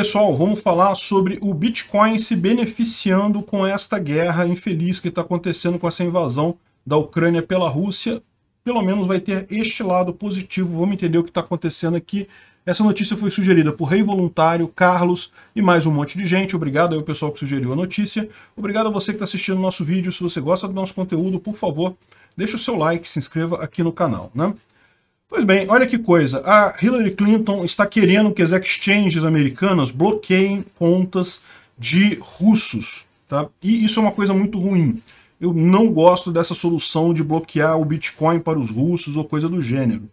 Pessoal, vamos falar sobre o Bitcoin se beneficiando com esta guerra infeliz que está acontecendo com essa invasão da Ucrânia pela Rússia. Pelo menos vai ter este lado positivo, vamos entender o que está acontecendo aqui. Essa notícia foi sugerida por Rei Voluntário, Carlos e mais um monte de gente. Obrigado ao pessoal que sugeriu a notícia. Obrigado a você que está assistindo o nosso vídeo. Se você gosta do nosso conteúdo, por favor, deixe o seu like, se inscreva aqui no canal. Né? Pois bem, olha que coisa. A Hillary Clinton está querendo que as exchanges americanas bloqueiem contas de russos. Tá? E isso é uma coisa muito ruim. Eu não gosto dessa solução de bloquear o Bitcoin para os russos ou coisa do gênero.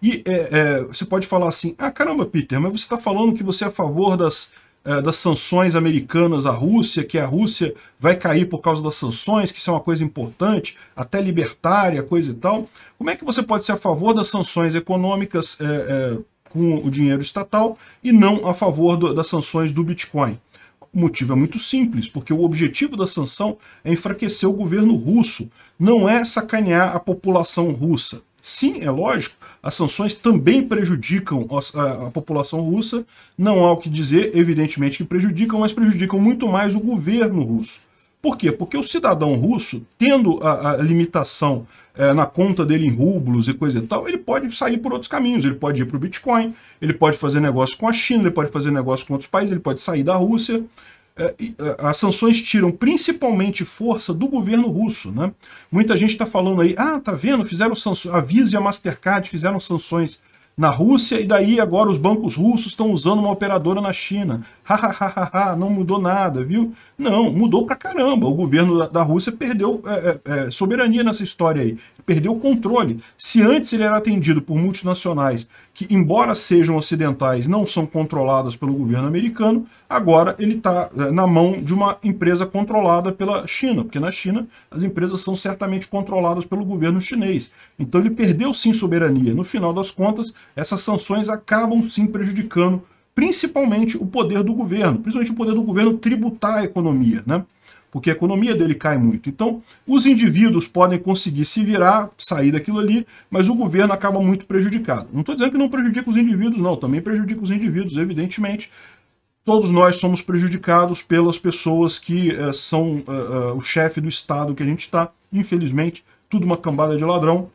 E é, é, você pode falar assim, ah, caramba, Peter, mas você está falando que você é a favor das é, das sanções americanas à Rússia, que a Rússia vai cair por causa das sanções, que isso é uma coisa importante, até libertária, coisa e tal. Como é que você pode ser a favor das sanções econômicas é, é com o dinheiro estatal e não a favor do, das sanções do Bitcoin? O motivo é muito simples, porque o objetivo da sanção é enfraquecer o governo russo, não é sacanear a população russa. Sim, é lógico, as sanções também prejudicam a, a, população russa, não há o que dizer, evidentemente que prejudicam, mas prejudicam muito mais o governo russo. Por quê? Porque o cidadão russo, tendo a, a limitação é, na conta dele em rublos e coisa e tal, ele pode sair por outros caminhos. Ele pode ir para o Bitcoin, ele pode fazer negócio com a China, ele pode fazer negócio com outros países, ele pode sair da Rússia. É, é, as sanções tiram principalmente força do governo russo. Né? Muita gente está falando aí, ah, tá vendo, fizeram sanções, a Visa e a Mastercard fizeram sanções na Rússia e daí agora os bancos russos estão usando uma operadora na China. Ha, ha ha ha ha não mudou nada, viu? Não, mudou pra caramba. O governo da, Rússia perdeu é, é, é, soberania nessa história aí, perdeu o controle. Se antes ele era atendido por multinacionais que, embora sejam ocidentais, não são controladas pelo governo americano, agora ele está é, na mão de uma empresa controlada pela China, porque na China as empresas são certamente controladas pelo governo chinês. Então ele perdeu sim soberania. No final das contas, essas sanções acabam sim prejudicando principalmente o poder do governo, principalmente o poder do governo tributar a economia, né? Porque a economia dele cai muito. Então, os indivíduos podem conseguir se virar, sair daquilo ali, mas o governo acaba muito prejudicado. Não estou dizendo que não prejudica os indivíduos, não, também prejudica os indivíduos, evidentemente. Todos nós somos prejudicados pelas pessoas que eh, são eh, eh, o chefe do Estado que a gente está. Infelizmente, tudo uma cambada de ladrão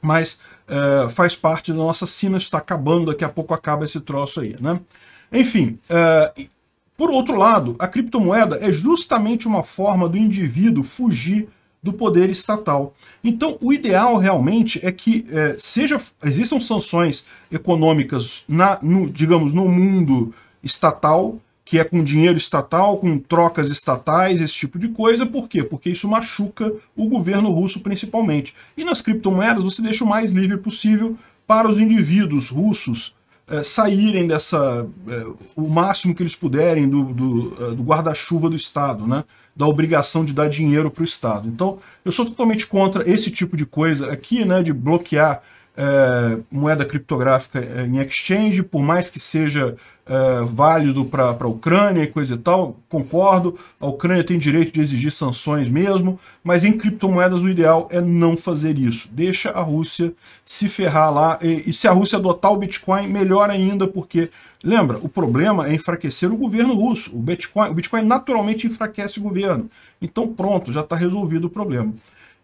mas é, faz parte da nossa sina, está acabando, daqui a pouco acaba esse troço aí, né? Enfim, é, por outro lado, a criptomoeda é justamente uma forma do indivíduo fugir do poder estatal. Então, o ideal realmente é que é, seja existam sanções econômicas, na, no, digamos, no mundo estatal, que é com dinheiro estatal, com trocas estatais, esse tipo de coisa. Por quê? Porque isso machuca o governo russo principalmente. E nas criptomoedas você deixa o mais livre possível para os indivíduos russos é, saírem dessa é, o máximo que eles puderem do, do, eh, do guarda-chuva do Estado, né? da obrigação de dar dinheiro para o Estado. Então, eu sou totalmente contra esse tipo de coisa aqui, né, de bloquear é, moeda criptográfica é, em exchange, por mais que seja é, válido para a Ucrânia e coisa e tal, concordo, a Ucrânia tem direito de exigir sanções mesmo, mas em criptomoedas o ideal é não fazer isso. Deixa a Rússia se ferrar lá, e, e se a Rússia adotar o Bitcoin, melhor ainda, porque, lembra, o problema é enfraquecer o governo russo, o Bitcoin, o Bitcoin naturalmente enfraquece o governo, então pronto, já está resolvido o problema.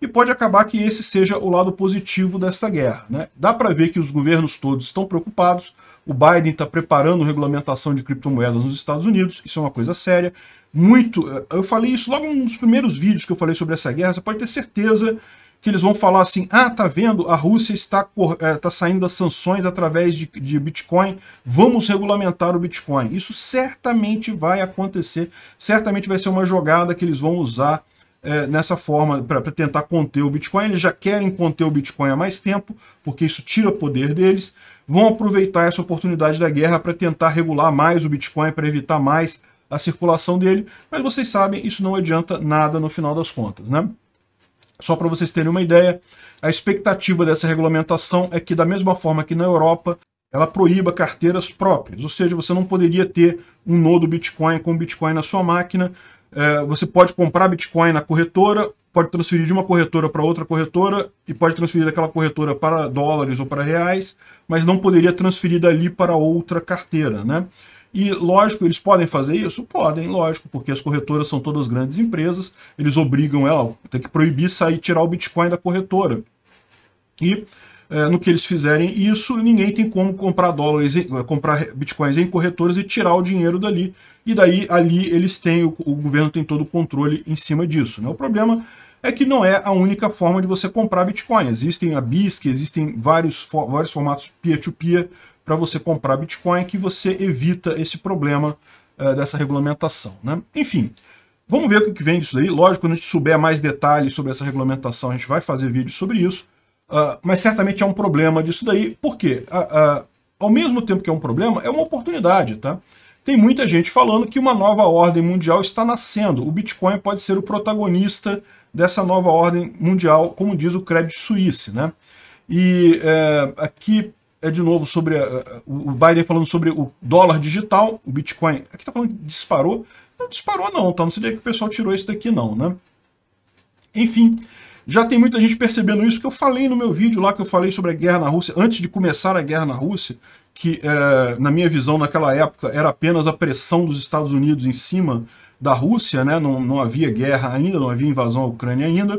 E pode acabar que esse seja o lado positivo desta guerra. Né? Dá para ver que os governos todos estão preocupados, o Biden está preparando regulamentação de criptomoedas nos Estados Unidos, isso é uma coisa séria. Muito, eh, eu falei isso logo nos primeiros vídeos que eu falei sobre essa guerra, você pode ter certeza que eles vão falar assim, ah, tá vendo, a Rússia está, é, tá saindo das sanções através de, de Bitcoin, vamos regulamentar o Bitcoin. Isso certamente vai acontecer, certamente vai ser uma jogada que eles vão usar é, nessa forma para tentar conter o Bitcoin. Eles já querem conter o Bitcoin há mais tempo, porque isso tira poder deles. Vão aproveitar essa oportunidade da guerra para tentar regular mais o Bitcoin, para evitar mais a circulação dele. Mas vocês sabem, isso não adianta nada no final das contas, né? Só para vocês terem uma ideia, a expectativa dessa regulamentação é que, da mesma forma que na Europa, ela proíba carteiras próprias, ou seja, você não poderia ter um nodo Bitcoin com Bitcoin na sua máquina, é, você pode comprar Bitcoin na corretora, pode transferir de uma corretora para outra corretora e pode transferir daquela corretora para dólares ou para reais, mas não poderia transferir dali para outra carteira, né? E, lógico, eles podem fazer isso? Podem, lógico, porque as corretoras são todas grandes empresas, eles obrigam ela, tem que proibir sair tirar o Bitcoin da corretora. E é, no que eles fizerem isso, ninguém tem como comprar dólares, comprar bitcoins em corretoras e tirar o dinheiro dali. E daí ali eles têm, o, o governo tem todo o controle em cima disso. Né? O problema é que não é a única forma de você comprar Bitcoin. Existem a BISC, existem vários, vários formatos peer-to-peer para você comprar Bitcoin que você evita esse problema uh, dessa regulamentação. Né? Enfim, vamos ver o que vem disso daí. Lógico, quando a gente souber mais detalhes sobre essa regulamentação, a gente vai fazer vídeo sobre isso. Ah, mas certamente é um problema disso daí, porque uh, ah, uh, ah, ao mesmo tempo que é um problema, é uma oportunidade, tá? Tem muita gente falando que uma nova ordem mundial está nascendo. O Bitcoin pode ser o protagonista dessa nova ordem mundial, como diz o Credit Suisse, né? E é, aqui é de novo sobre a, o Biden falando sobre o dólar digital, o Bitcoin. Aqui está falando que disparou. Não disparou não, tá? Não seria que o pessoal tirou isso daqui não, né? Enfim, já tem muita gente percebendo isso, que eu falei no meu vídeo lá, que eu falei sobre a guerra na Rússia, antes de começar a guerra na Rússia, que, é, na minha visão, naquela época, era apenas a pressão dos Estados Unidos em cima da Rússia, né? não, não havia guerra ainda, não havia invasão à Ucrânia ainda.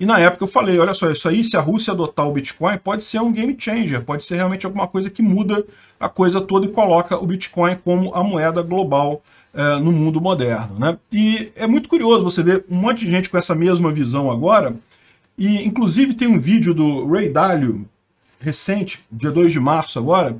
E na época eu falei, olha só, isso aí, se a Rússia adotar o Bitcoin, pode ser um game changer, pode ser realmente alguma coisa que muda a coisa toda e coloca o Bitcoin como a moeda global é, no mundo moderno. Né? E é muito curioso você ver um monte de gente com essa mesma visão agora, e, inclusive, tem um vídeo do Ray Dalio, recente, dia 2 de março agora,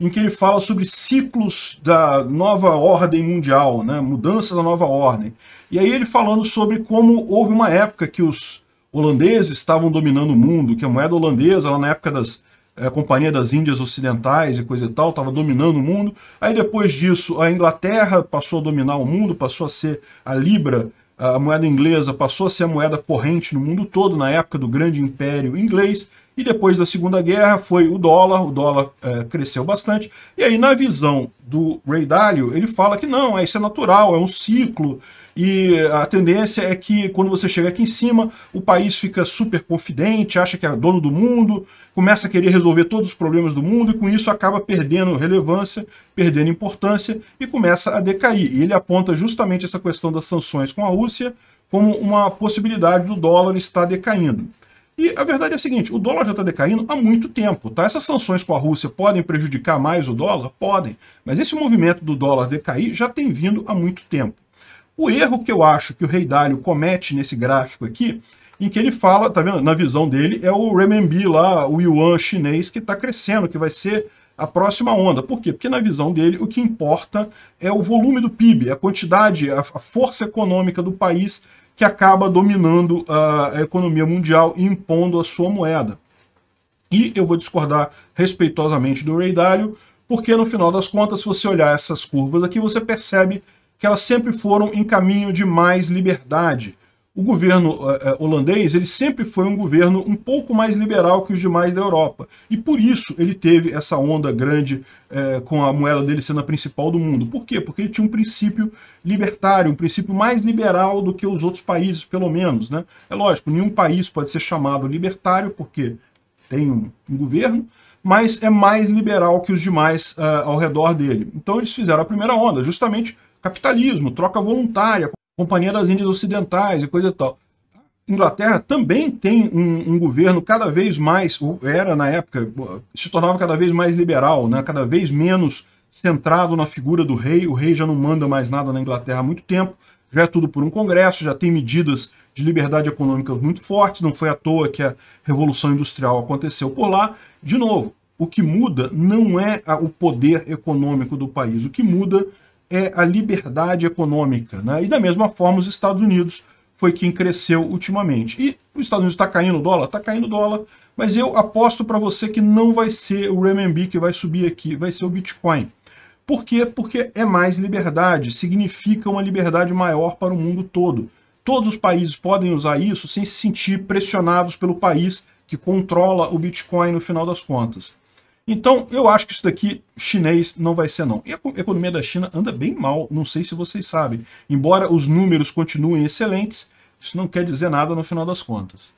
em que ele fala sobre ciclos da nova ordem mundial, né? mudanças da nova ordem. E aí ele falando sobre como houve uma época que os holandeses estavam dominando o mundo, que a moeda holandesa, lá na época das é, Companhia das Índias Ocidentais e coisa e tal, estava dominando o mundo. Aí depois disso, a Inglaterra passou a dominar o mundo, passou a ser a libra a moeda inglesa passou a ser a moeda corrente no mundo todo na época do grande império inglês e depois da Segunda Guerra foi o dólar, o dólar é, cresceu bastante. E aí, na visão do Ray Dalio, ele fala que não, é, isso é natural, é um ciclo, e a tendência é que quando você chega aqui em cima, o país fica super confidente, acha que é dono do mundo, começa a querer resolver todos os problemas do mundo, e com isso acaba perdendo relevância, perdendo importância, e começa a decair. E ele aponta justamente essa questão das sanções com a Rússia como uma possibilidade do dólar estar decaindo. E a verdade é a seguinte, o dólar já está decaindo há muito tempo, tá? Essas sanções com a Rússia podem prejudicar mais o dólar? Podem, mas esse movimento do dólar decair já tem vindo há muito tempo. O erro que eu acho que o Rei Dálio comete nesse gráfico aqui, em que ele fala, tá vendo, na visão dele, é o renminbi lá, o yuan chinês que está crescendo, que vai ser a próxima onda. Por quê? Porque na visão dele o que importa é o volume do PIB, é a quantidade, a força econômica do país que acaba dominando a economia mundial e impondo a sua moeda. E eu vou discordar respeitosamente do Ray Dalio, porque no final das contas, se você olhar essas curvas aqui, você percebe que elas sempre foram em caminho de mais liberdade o governo eh, eh, holandês ele sempre foi um governo um pouco mais liberal que os demais da Europa. E por isso ele teve essa onda grande eh, com a moeda dele sendo a principal do mundo. Por quê? Porque ele tinha um princípio libertário, um princípio mais liberal do que os outros países, pelo menos. Né? É lógico, nenhum país pode ser chamado libertário porque tem um, um governo, mas é mais liberal que os demais uh, ao redor dele. Então eles fizeram a primeira onda, justamente capitalismo, troca voluntária, Companhia das Índias Ocidentais e coisa e tal. Inglaterra também tem um, um, governo cada vez mais, era na época, se tornava cada vez mais liberal, né? cada vez menos centrado na figura do rei. O rei já não manda mais nada na Inglaterra há muito tempo, já é tudo por um congresso, já tem medidas de liberdade econômica muito fortes, não foi à toa que a Revolução Industrial aconteceu por lá. De novo, o que muda não é o poder econômico do país, o que muda é a liberdade econômica. Né? E da mesma forma, os Estados Unidos foi quem cresceu ultimamente. E os Estados Unidos está caindo o dólar? Está caindo o dólar, mas eu aposto para você que não vai ser o renminbi que vai subir aqui, vai ser o Bitcoin. Por quê? Porque é mais liberdade, significa uma liberdade maior para o mundo todo. Todos os países podem usar isso sem se sentir pressionados pelo país que controla o Bitcoin no final das contas. Então, eu acho que isso daqui, chinês, não vai ser não. E a economia da China anda bem mal, não sei se vocês sabem. Embora os números continuem excelentes, isso não quer dizer nada no final das contas.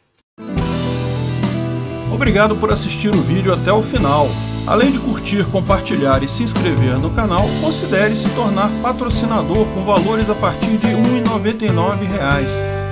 Obrigado por assistir o vídeo até o final. Além de curtir, compartilhar e se inscrever no canal, considere se tornar patrocinador com valores a partir de R$ 1,99